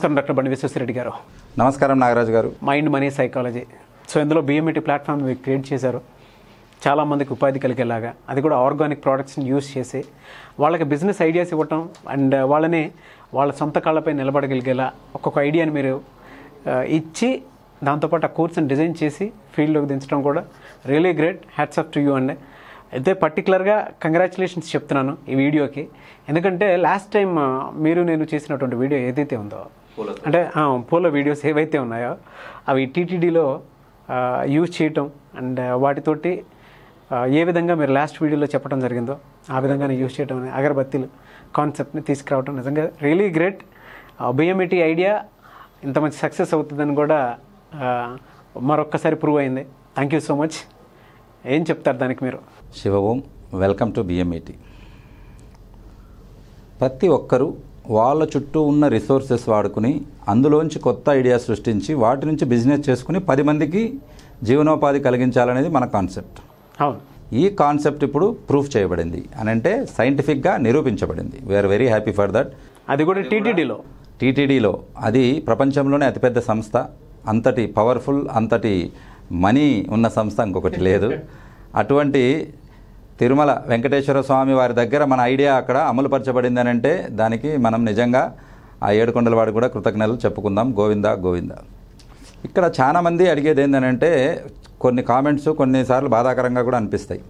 నమస్కారం డాక్టర్ బండి విశ్వేశ్వరరెడ్డి గారు నమస్కారం Nagaraju garu mind money psychology so ఇందులో బిఎంఈటీ ప్లాట్ఫామ్ e మీరు క్రియేట్ చేశారు చాలామందికి ఉపాధి కలిగేలాగా అది కూడా ఆర్గానిక్ ప్రోడక్ట్స్ని యూస్ చేసి వాళ్ళకి బిజినెస్ ఐడియాస్ ఇవ్వటం అండ్ వాళ్ళని వాళ్ళ సొంత కాళ్ళపై నిలబడగలిగేలా ఒక్కొక్క ఐడియాని మీరు ఇచ్చి దాంతోపాటు ఆ కోర్స్ని డిజైన్ చేసి ఫీల్డ్లోకి దించడం కూడా really great hats off to you అండి అయితే పర్టికులర్గా కంగ్రాచులేషన్స్ చెప్తున్నాను ఈ వీడియోకి ఎందుకంటే లాస్ట్ టైం మీరు నేను చేసినటువంటి వీడియో ఏదైతే ఉందో అంటే పోలో వీడియోస్ ఏవైతే ఉన్నాయో అవి టీటీడీలో యూజ్ చేయటం అండ్ వాటితోటి ఏ విధంగా మీరు లాస్ట్ వీడియోలో చెప్పడం జరిగిందో ఆ విధంగానే యూజ్ చేయడం అనేది అగరబత్తీలు కాన్సెప్ట్ని తీసుకురావటం నిజంగా రియలీ గ్రేట్ బిఎంఈటీ ఐడియా ఇంత మంచి సక్సెస్ అవుతుందని కూడా మరొక్కసారి ప్రూవ్ అయింది థ్యాంక్ యూ సో మచ్ ఏం చెప్తారు దానికి మీరు Shiva Om welcome to BMET ప్రతి ఒక్కరూ వాళ్ళ చుట్టూ ఉన్న రిసోర్సెస్ వాడుకుని అందులోంచి కొత్త ఐడియా సృష్టించి వాటి నుంచి బిజినెస్ చేసుకుని పది మందికి జీవనోపాధి కలిగించాలనేది మన కాన్సెప్ట్ ఈ కాన్సెప్ట్ ఇప్పుడు ప్రూఫ్ చేయబడింది అని అంటే సైంటిఫిక్గా నిరూపించబడింది we are very happy for that అది కూడా టీటీడీలో టీటీడీలో అది ప్రపంచంలోనే అతిపెద్ద సంస్థ అంతటి పవర్ఫుల్ అంతటి మనీ ఉన్న సంస్థ ఇంకొకటి లేదు అటువంటి తిరుమల వెంకటేశ్వర స్వామి వారి దగ్గర మన ఐడియా అక్కడ అమలుపరచబడింది అని అంటే దానికి మనం నిజంగా ఆ ఏడుకొండల వాడు కూడా కృతజ్ఞతలు చెప్పుకుందాం గోవింద గోవింద ఇక్కడ చాలామంది అడిగేది ఏంటంటే కొన్ని కామెంట్స్ కొన్నిసార్లు బాధాకరంగా కూడా అనిపిస్తాయి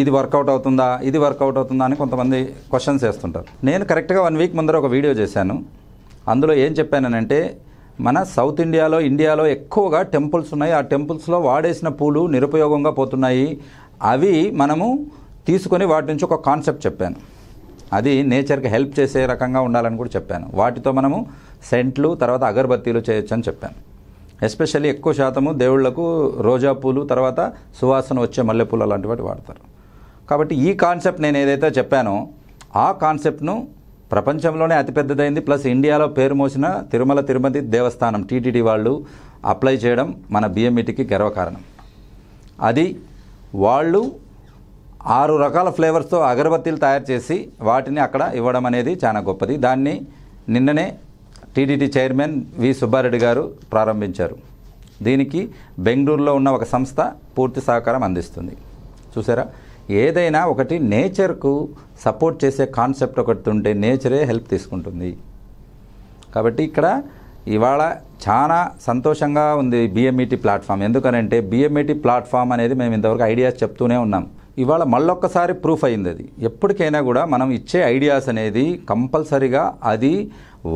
ఇది వర్కౌట్ అవుతుందా ఇది వర్కౌట్ అవుతుందా అని కొంతమంది క్వశ్చన్స్ వేస్తుంటారు నేను కరెక్ట్గా వన్ వీక్ ముందర ఒక వీడియో చేశాను అందులో ఏం చెప్పానంటే మన సౌత్ ఇండియాలో ఇండియాలో ఎక్కువగా టెంపుల్స్ ఉన్నాయి ఆ టెంపుల్స్లో వాడేసిన పూలు నిరుపయోగంగా పోతున్నాయి అవి మనము తీసుకొని వాటి నుంచి ఒక కాన్సెప్ట్ చెప్పాను అది నేచర్కి హెల్ప్ చేసే రకంగా ఉండాలని కూడా చెప్పాను వాటితో మనము సెంట్లు తర్వాత అగరబత్తీలు చేయొచ్చు అని చెప్పాను ఎస్పెషల్లీ ఎక్కువ శాతము దేవుళ్లకు రోజా పూలు తర్వాత సువాసన వచ్చే మల్లెపూలు అలాంటి వాటి వాడతారు కాబట్టి ఈ కాన్సెప్ట్ నేను ఏదైతే చెప్పానో ఆ కాన్సెప్ట్ను ప్రపంచంలోనే అతిపెద్దదైంది ప్లస్ ఇండియాలో పేరు మోసిన తిరుమల తిరుమతి దేవస్థానం టీటీడీ వాళ్ళు అప్లై చేయడం మన బిఎంఈటికి e గర్వకారణం అది వాళ్ళు ఆరు రకాల ఫ్లేవర్స్తో అగరబత్తీలు తయారు చేసి వాటిని అక్కడ ఇవ్వడం అనేది చాలా గొప్పది దాన్ని నిన్ననే టీడీటీ చైర్మన్ వి సుబ్బారెడ్డి గారు ప్రారంభించారు దీనికి బెంగళూరులో ఉన్న ఒక సంస్థ పూర్తి సహకారం అందిస్తుంది చూసారా ఏదైనా ఒకటి నేచర్కు సపోర్ట్ చేసే కాన్సెప్ట్ ఒకటి ఉంటే నేచరే హెల్ప్ తీసుకుంటుంది కాబట్టి ఇక్కడ ఇవాళ చాలా సంతోషంగా ఉంది బిఎంఈటీ ప్లాట్ఫామ్ e ఎందుకనంటే బిఎంఈటీ ప్లాట్ఫామ్ e అనేది మేము ఇంతవరకు ఐడియాస్ చెప్తూనే ఉన్నాం ఇవాళ మళ్ళొక్కసారి ప్రూఫ్ అయింది అది ఎప్పటికైనా కూడా మనం ఇచ్చే ఐడియాస్ అనేది కంపల్సరిగా అది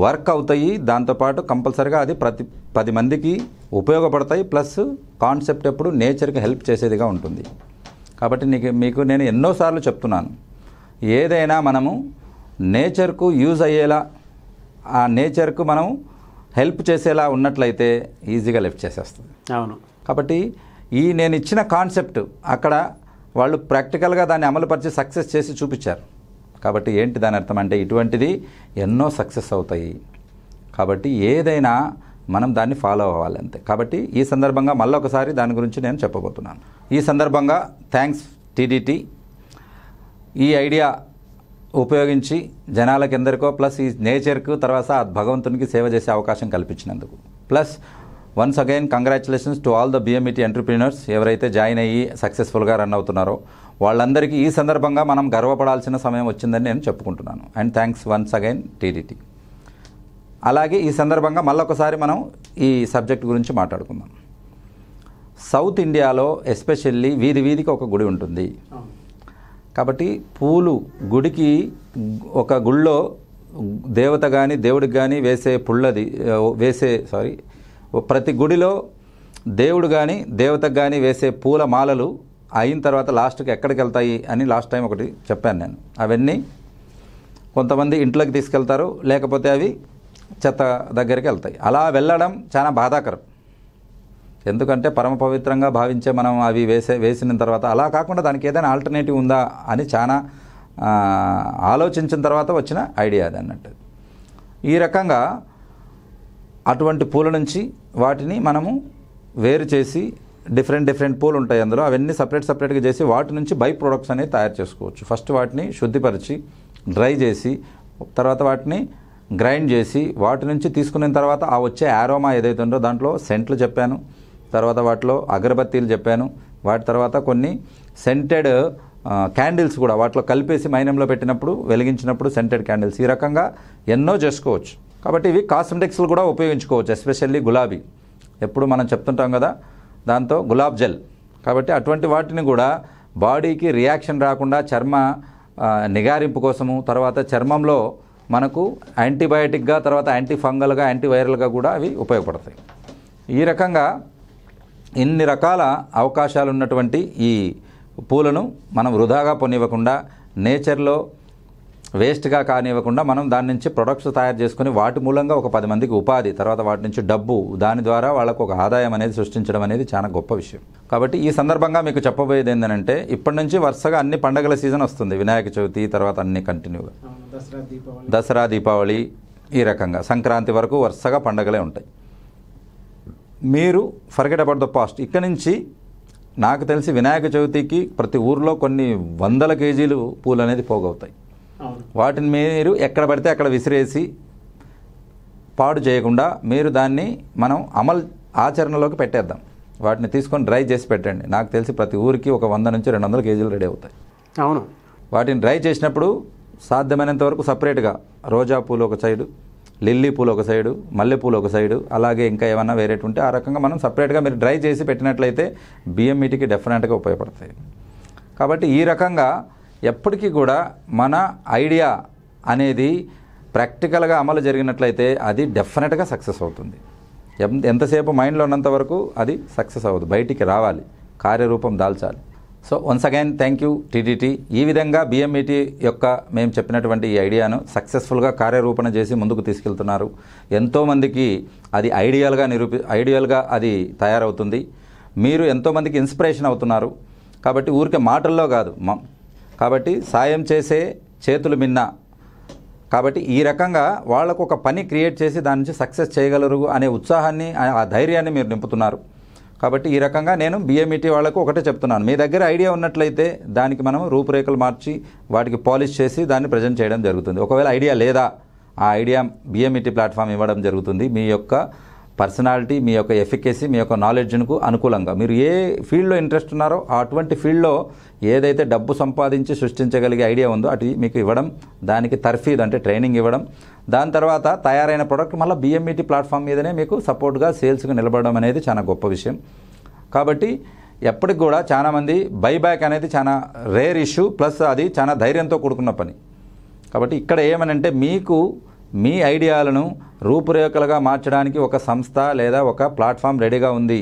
వర్క్ అవుతాయి దాంతోపాటు కంపల్సరిగా అది ప్రతి పది మందికి ఉపయోగపడతాయి ప్లస్ కాన్సెప్ట్ ఎప్పుడు నేచర్కి హెల్ప్ చేసేదిగా ఉంటుంది కాబట్టి నీకు మీకు నేను ఎన్నోసార్లు చెప్తున్నాను ఏదైనా మనము నేచర్కు యూజ్ అయ్యేలా ఆ నేచర్కు మనం హెల్ప్ చేసేలా ఉన్నట్లయితే ఈజీగా లిఫ్ట్ చేసేస్తుంది అవును కాబట్టి ఈ నేను ఇచ్చిన కాన్సెప్ట్ అక్కడ వాళ్ళు ప్రాక్టికల్గా దాన్ని అమలుపరిచి సక్సెస్ చేసి చూపించారు కాబట్టి ఏంటి దాని అర్థం అంటే ఇటువంటిది ఎన్నో సక్సెస్ అవుతాయి కాబట్టి ఏదైనా మనం దాన్ని ఫాలో అవ్వాలి అంతే కాబట్టి ఈ సందర్భంగా మళ్ళొకసారి దాని గురించి నేను చెప్పబోతున్నాను ఈ సందర్భంగా థ్యాంక్స్ టీడీటీ ఈ ఐడియా ఉపయోగించి జనాలకెందరికో ఎందరికో ప్లస్ ఈ నేచర్కు తర్వాత భగవంతునికి సేవ చేసే అవకాశం కల్పించినందుకు plus once again congratulations to all the BMET entrepreneurs ఎవరైతే జాయిన్ అయ్యి సక్సెస్ఫుల్గా రన్ అవుతున్నారో వాళ్ళందరికీ ఈ సందర్భంగా మనం గర్వపడాల్సిన సమయం వచ్చిందని నేను చెప్పుకుంటున్నాను and thanks once again TDT అలాగే ఈ సందర్భంగా మళ్ళొకసారి మనం ఈ సబ్జెక్ట్ గురించి మాట్లాడుకుందాం సౌత్ ఇండియాలో ఎస్పెషల్లీ వీధి వీధికి ఒక గుడి ఉంటుంది కాబట్టి పూలు గుడికి ఒక గుళ్ళో దేవత కానీ దేవుడికి కానీ వేసే పుళ్ళది వేసే సారీ ప్రతి గుడిలో దేవుడు కానీ దేవతకు కానీ వేసే పూల మాలలు అయిన తర్వాత లాస్ట్కి ఎక్కడికి వెళ్తాయి అని లాస్ట్ టైం ఒకటి చెప్పాను నేను అవన్నీ కొంతమంది ఇంట్లోకి తీసుకెళ్తారు లేకపోతే అవి చెత్త దగ్గరికి వెళ్తాయి అలా వెళ్ళడం చాలా బాధాకరం ఎందుకంటే పరమ పవిత్రంగా భావించే మనం అవి వేసే వేసిన తర్వాత అలా కాకుండా దానికి ఏదైనా ఆల్టర్నేటివ్ ఉందా అని చాలా ఆలోచించిన తర్వాత వచ్చిన ఐడియా అది అన్నట్టు ఈ రకంగా అటువంటి పూల నుంచి వాటిని మనము వేరు చేసి డిఫరెంట్ డిఫరెంట్ పూలు ఉంటాయి అందులో అవన్నీ సపరేట్ సపరేట్గా చేసి వాటి నుంచి బై ప్రొడక్ట్స్ అనేవి తయారు చేసుకోవచ్చు ఫస్ట్ వాటిని శుద్ధిపరిచి డ్రై చేసి తర్వాత వాటిని గ్రైండ్ చేసి వాటి నుంచి తీసుకున్న తర్వాత ఆ వచ్చే ఆరోమా ఏదైతే ఉందో దాంట్లో సెంట్లు చెప్పాను తర్వాత వాటిలో అగరబత్తీలు చెప్పాను వాటి తర్వాత కొన్ని సెంటెడ్ క్యాండిల్స్ కూడా వాటిలో కలిపేసి మైనంలో పెట్టినప్పుడు వెలిగించినప్పుడు సెంటెడ్ క్యాండిల్స్ ఈ రకంగా ఎన్నో చేసుకోవచ్చు కాబట్టి ఇవి కాస్మెటిక్స్లు కూడా ఉపయోగించుకోవచ్చు ఎస్పెషల్లీ గులాబీ ఎప్పుడు మనం చెప్తుంటాం కదా దాంతో గులాబ్ జెల్ కాబట్టి అటువంటి వాటిని కూడా బాడీకి రియాక్షన్ రాకుండా చర్మ నిగారింపు కోసము తర్వాత చర్మంలో మనకు యాంటీబయాటిక్గా తర్వాత యాంటీ ఫంగల్గా యాంటీవైరల్గా కూడా అవి ఉపయోగపడతాయి ఈ రకంగా ఇన్ని రకాల అవకాశాలు ఉన్నటువంటి ఈ పూలను మనం వృధాగా పొనివ్వకుండా నేచర్లో వేస్ట్గా కానివ్వకుండా మనం దాని నుంచి ప్రొడక్ట్స్ తయారు చేసుకుని వాటి మూలంగా ఒక పది మందికి ఉపాధి తర్వాత వాటి నుంచి డబ్బు దాని ద్వారా వాళ్ళకు ఒక ఆదాయం అనేది సృష్టించడం అనేది చాలా గొప్ప విషయం కాబట్టి ఈ సందర్భంగా మీకు చెప్పబోయేది ఏంటంటే ఇప్పటి నుంచి వరుసగా అన్ని పండగల సీజన్ వస్తుంది వినాయక చవితి తర్వాత అన్ని కంటిన్యూగా దసరా దీపావళి ఈ రకంగా సంక్రాంతి వరకు వరుసగా పండగలే ఉంటాయి మీరు ఫర్గెట్ అబౌట్ ద పాస్ట్ ఇక్కడ నుంచి నాకు తెలిసి వినాయక చవితికి ప్రతి ఊర్లో కొన్ని వందల కేజీలు పూలు అనేది పోగవుతాయి వాటిని మీరు ఎక్కడ పడితే అక్కడ విసిరేసి పాడు చేయకుండా మీరు దాన్ని మనం అమలు ఆచరణలోకి పెట్టేద్దాం వాటిని తీసుకొని డ్రై చేసి పెట్టండి నాకు తెలిసి ప్రతి ఊరికి ఒక వంద నుంచి రెండు వందల కేజీలు రెడీ అవుతాయి అవును వాటిని డ్రై చేసినప్పుడు సాధ్యమైనంత వరకు సపరేట్గా రోజా పూలు ఒక సైడు లిల్లీ పూలు ఒక సైడు మల్లెపూలు ఒక సైడు అలాగే ఇంకా ఏమన్నా వేరేటి ఉంటే ఆ రకంగా మనం సపరేట్గా మీరు డ్రై చేసి పెట్టినట్లయితే బియ్యం మీటికి డెఫినెట్గా ఉపయోగపడతాయి కాబట్టి ఈ రకంగా ఎప్పటికీ కూడా మన ఐడియా అనేది ప్రాక్టికల్గా అమలు జరిగినట్లయితే అది డెఫినెట్గా సక్సెస్ అవుతుంది ఎంత ఎంతసేపు మైండ్లో ఉన్నంత వరకు అది సక్సెస్ అవ్వదు బయటికి రావాలి కార్యరూపం దాల్చాలి so once again thank you TTT ఈ విధంగా బిఎంఈటీ e యొక్క మేము చెప్పినటువంటి ఈ ఐడియాను సక్సెస్ఫుల్గా కార్యరూపణ చేసి ముందుకు తీసుకెళ్తున్నారు ఎంతోమందికి అది ఐడియల్గా నిరూపి ఐడియల్గా అది తయారవుతుంది మీరు ఎంతోమందికి ఇన్స్పిరేషన్ అవుతున్నారు కాబట్టి ఊరికే మాటల్లో కాదు కాబట్టి సాయం చేసే చేతులు మిన్న కాబట్టి ఈ రకంగా వాళ్ళకు ఒక పని క్రియేట్ చేసి దాని నుంచి సక్సెస్ చేయగలరు అనే ఉత్సాహాన్ని ఆ ధైర్యాన్ని మీరు నింపుతున్నారు కాబట్టి ఈ రకంగా నేను బిఎంఈటీ e వాళ్లకు ఒకటే చెప్తున్నాను మీ దగ్గర ఐడియా ఉన్నట్లయితే దానికి మనం రూపురేఖలు మార్చి వాటికి పాలిష్ చేసి దాన్ని ప్రజెంట్ చేయడం జరుగుతుంది ఒకవేళ ఐడియా లేదా ఆ ఐడియా బిఎంఈటీ e ప్లాట్ఫామ్ ఇవ్వడం జరుగుతుంది మీ యొక్క పర్సనాలిటీ మీ యొక్క ఎఫికెసీ మీ యొక్క నాలెడ్జ్కు అనుకూలంగా మీరు ఏ ఫీల్డ్లో ఇంట్రెస్ట్ ఉన్నారో అటువంటి ఫీల్డ్లో ఏదైతే డబ్బు సంపాదించి సృష్టించగలిగే ఐడియా ఉందో అటు మీకు ఇవ్వడం దానికి తర్ఫీద్ అంటే ట్రైనింగ్ ఇవ్వడం దాని తర్వాత తయారైన ప్రోడక్ట్ మళ్ళీ బిఎంఈటి ప్లాట్ఫామ్ మీదనే మీకు సపోర్ట్గా సేల్స్కి నిలబడడం అనేది చాలా గొప్ప విషయం కాబట్టి ఎప్పటికి కూడా చాలామంది బైబ్యాక్ అనేది చాలా రేర్ ఇష్యూ ప్లస్ అది చాలా ధైర్యంతో కూడుకున్న పని కాబట్టి ఇక్కడ ఏమనంటే మీకు మీ ఐడియాలను రూపురేఖలుగా మార్చడానికి ఒక సంస్థ లేదా ఒక ప్లాట్ఫామ్ రెడీగా ఉంది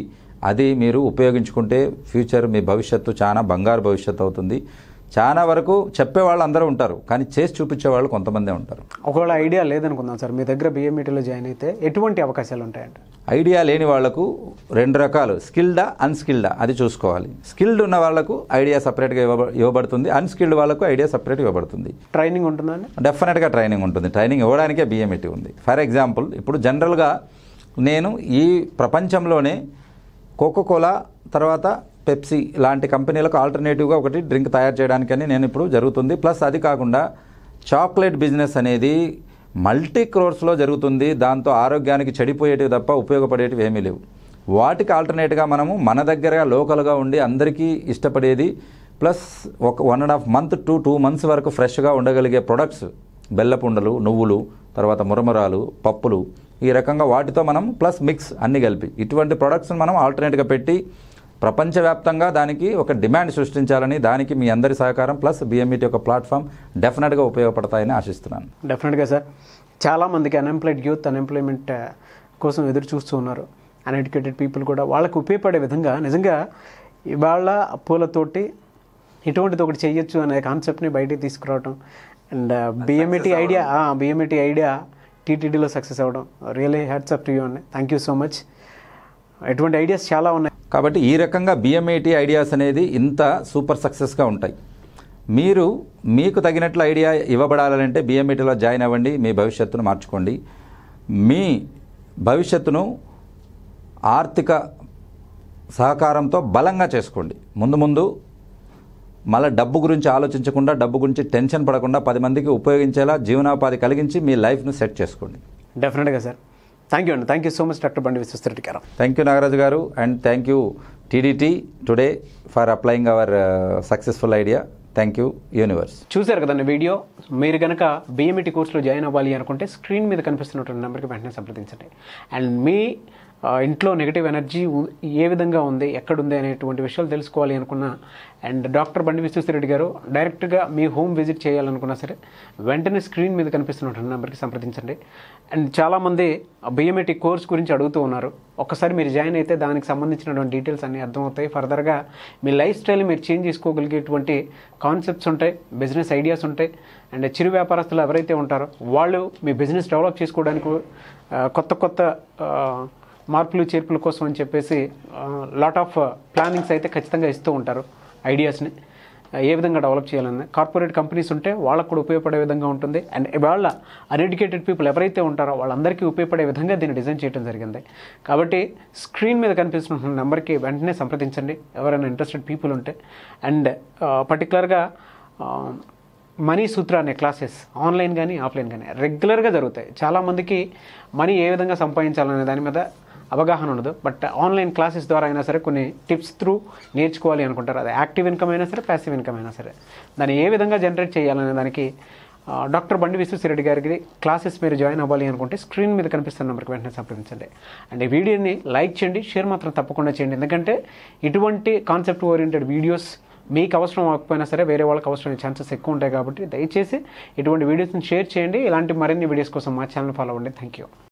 అది మీరు ఉపయోగించుకుంటే ఫ్యూచర్ మీ భవిష్యత్తు చాలా బంగారు భవిష్యత్తు అవుతుంది చాలా వరకు చెప్పేవాళ్ళు అందరూ ఉంటారు కానీ చేసి చూపించే వాళ్ళు కొంతమందే ఉంటారు ఒకవేళ ఐడియా లేదనుకుందాం సార్ మీ దగ్గర బిఎంఈటీలో జాయిన్ అయితే ఎటువంటి అవకాశాలు ఉంటాయండి ఐడియా లేని వాళ్లకు రెండు రకాలు స్కిల్డా అన్స్కిల్డా అది చూసుకోవాలి స్కిల్డ్ ఉన్న వాళ్లకు ఐడియా సపరేట్గా ఇవ్వ ఇవ్వబడుతుంది అన్స్కిల్డ్ వాళ్ళకు ఐడియా సపరేట్ ఇవ్వబడుతుంది ట్రైనింగ్ ఉంటుందండి డెఫినెట్గా ట్రైనింగ్ ఉంటుంది ట్రైనింగ్ ఇవ్వడానికే బిఎంఈటీ ఉంది ఫర్ ఎగ్జాంపుల్ ఇప్పుడు జనరల్గా నేను ఈ ప్రపంచంలోనే కోకోకోలా తర్వాత పెప్సీ లాంటి కంపెనీలకు ఆల్టర్నేటివ్గా ఒకటి డ్రింక్ తయారు చేయడానికని నేను ఇప్పుడు జరుగుతుంది ప్లస్ అది కాకుండా చాక్లెట్ బిజినెస్ అనేది మల్టీ క్రోర్స్లో జరుగుతుంది దాంతో ఆరోగ్యానికి చెడిపోయేటివి తప్ప ఉపయోగపడేటివి ఏమీ లేవు వాటికి ఆల్టర్నేట్గా మనము మన దగ్గరగా లోకల్గా ఉండి అందరికీ ఇష్టపడేది ప్లస్ ఒక one and half month to two months వరకు ఫ్రెష్గా ఉండగలిగే ప్రొడక్ట్స్ బెల్లపుండలు నువ్వులు తర్వాత మురమురాలు పప్పులు ఈ రకంగా వాటితో మనం ప్లస్ మిక్స్ అన్ని కలిపి ఇటువంటి ప్రొడక్ట్స్ని మనం ఆల్టర్నేట్గా పెట్టి ప్రపంచవ్యాప్తంగా దానికి ఒక డిమాండ్ సృష్టించాలని దానికి మీ అందరి సహకారం ప్లస్ బిఎంఈటీ e యొక్క ప్లాట్ఫామ్ డెఫినెట్గా ఉపయోగపడతాయని ఆశిస్తున్నాను డెఫినెట్గా సార్ చాలామందికి అన్ఎంప్లాయిడ్ యూత్ అన్ఎంప్లాయ్మెంట్ కోసం ఎదురు చూస్తూ ఉన్నారు అన్ఎడ్యుకేటెడ్ పీపుల్ కూడా వాళ్ళకు ఉపయోగపడే విధంగా నిజంగా ఇవాళ అప్పులతోటి ఇటువంటిది ఒకటి చేయొచ్చు అనే కాన్సెప్ట్ని బయటికి తీసుకురావడం and BMET idea BMET idea టీటీడీలో సక్సెస్ అవ్వడం really hats up to you అండి థ్యాంక్ యూ సో మచ్ ఎటువంటి ఐడియాస్ చాలా ఉన్నాయి కాబట్టి ఈ రకంగా బిఎంఐటి ఐడియాస్ అనేది ఇంత సూపర్ సక్సెస్గా ఉంటాయి మీరు మీకు తగినట్లు ఐడియా ఇవ్వబడాలంటే బిఎంఈటీలో జాయిన్ అవ్వండి మీ భవిష్యత్తును మార్చుకోండి మీ భవిష్యత్తును ఆర్థిక సహకారంతో బలంగా చేసుకోండి ముందు ముందు మళ్ళీ డబ్బు గురించి ఆలోచించకుండా డబ్బు గురించి టెన్షన్ పడకుండా పది మందికి ఉపయోగించేలా జీవనోపాధి కలిగించి మీ లైఫ్ను సెట్ చేసుకోండి డెఫినెట్గా సార్ థ్యాంక్ యూ అండి thank you so much doctor Bandi Vishwasreddy garu thank you Nagaraju garu and thank you TDT today for applying our successful idea thank you universe చూశారు కదండి వీడియో మీరు కనుక బిఎంఈటీ కోర్సులో జాయిన్ అవ్వాలి అనుకుంటే స్క్రీన్ మీద కనిపిస్తున్నటువంటి నెంబర్కి వెంటనే సంప్రదించండి అండ్ మీ ఇంట్లో నెగిటివ్ ఎనర్జీ ఏ విధంగా ఉంది ఎక్కడుంది అనేటువంటి విషయాలు తెలుసుకోవాలి అనుకున్నా అండ్ డాక్టర్ బండి విశ్వేశ్వరరెడ్డి గారు డైరెక్ట్గా మీ హోమ్ విజిట్ చేయాలనుకున్నా సరే వెంటనే స్క్రీన్ మీద కనిపిస్తున్నటువంటి నెంబర్కి సంప్రదించండి అండ్ చాలామంది బిఎంఏటీ e కోర్స్ గురించి అడుగుతూ ఉన్నారు ఒకసారి మీరు జాయిన్ అయితే దానికి సంబంధించినటువంటి డీటెయిల్స్ అన్నీ అర్థమవుతాయి ఫర్దర్గా మీ లైఫ్ స్టైల్ మీరు చేంజ్ చేసుకోగలిగేటువంటి కాన్సెప్ట్స్ ఉంటాయి బిజినెస్ ఐడియాస్ ఉంటాయి అండ్ చిరు వ్యాపారస్తులు ఎవరైతే ఉంటారో వాళ్ళు మీ బిజినెస్ డెవలప్ చేసుకోవడానికి కొత్త కొత్త మార్పులు చేర్పుల కోసం అని చెప్పేసి లాట్ ఆఫ్ ప్లానింగ్స్ అయితే ఖచ్చితంగా ఇస్తూ ఉంటారు ఐడియాస్ని ఏ విధంగా డెవలప్ చేయాలని కార్పొరేట్ కంపెనీస్ ఉంటే వాళ్ళకు కూడా ఉపయోగపడే విధంగా ఉంటుంది అండ్ వాళ్ళ అన్ఎడ్యుకేటెడ్ పీపుల్ ఎవరైతే ఉంటారో వాళ్ళందరికీ ఉపయోగపడే విధంగా దీన్ని డిజైన్ చేయడం జరిగింది కాబట్టి స్క్రీన్ మీద కనిపిస్తున్న నెంబర్కి వెంటనే సంప్రదించండి ఎవరైనా ఇంట్రెస్టెడ్ పీపుల్ ఉంటే అండ్ పర్టికులర్గా మనీ సూత్ర అనే క్లాసెస్ ఆన్లైన్ కానీ ఆఫ్లైన్ కానీ రెగ్యులర్గా జరుగుతాయి చాలామందికి మనీ ఏ విధంగా సంపాదించాలనే దాని మీద అవగాహన ఉండదు బట్ ఆన్లైన్ క్లాసెస్ ద్వారా అయినా సరే కొన్ని టిప్స్ త్రూ నేర్చుకోవాలి అనుకుంటారు అది యాక్టివ్ ఇన్కమ్ అయినా సరే ప్యాసివ్ ఇన్కమ్ అయినా సరే దాన్ని ఏ విధంగా జనరేట్ చేయాలనే దానికి డాక్టర్ బండి విశ్వశ్రెడ్డి గారికి క్లాసెస్ మీరు జాయిన్ అవ్వాలి అనుకుంటే స్క్రీన్ మీద కనిపిస్తున్న నెంబర్కి వెంటనే సంప్రదించండి అండ్ ఈ వీడియోని లైక్ చేయండి షేర్ మాత్రం తప్పకుండా చేయండి ఎందుకంటే ఇటువంటి కాన్సెప్ట్ ఓరియంటెడ్ వీడియోస్ మీకు అవసరం అవ్వకపోయినా సరే వేరే వాళ్ళకి అవసరమైన ఛాన్సెస్ ఎక్కువ ఉంటాయి కాబట్టి దయచేసి ఇటువంటి వీడియోస్ని షేర్ చేయండి ఇలాంటి మరిన్ని వీడియోస్ కోసం మా ఛానల్ ఫాలో అవ్వండి థ్యాంక్ యూ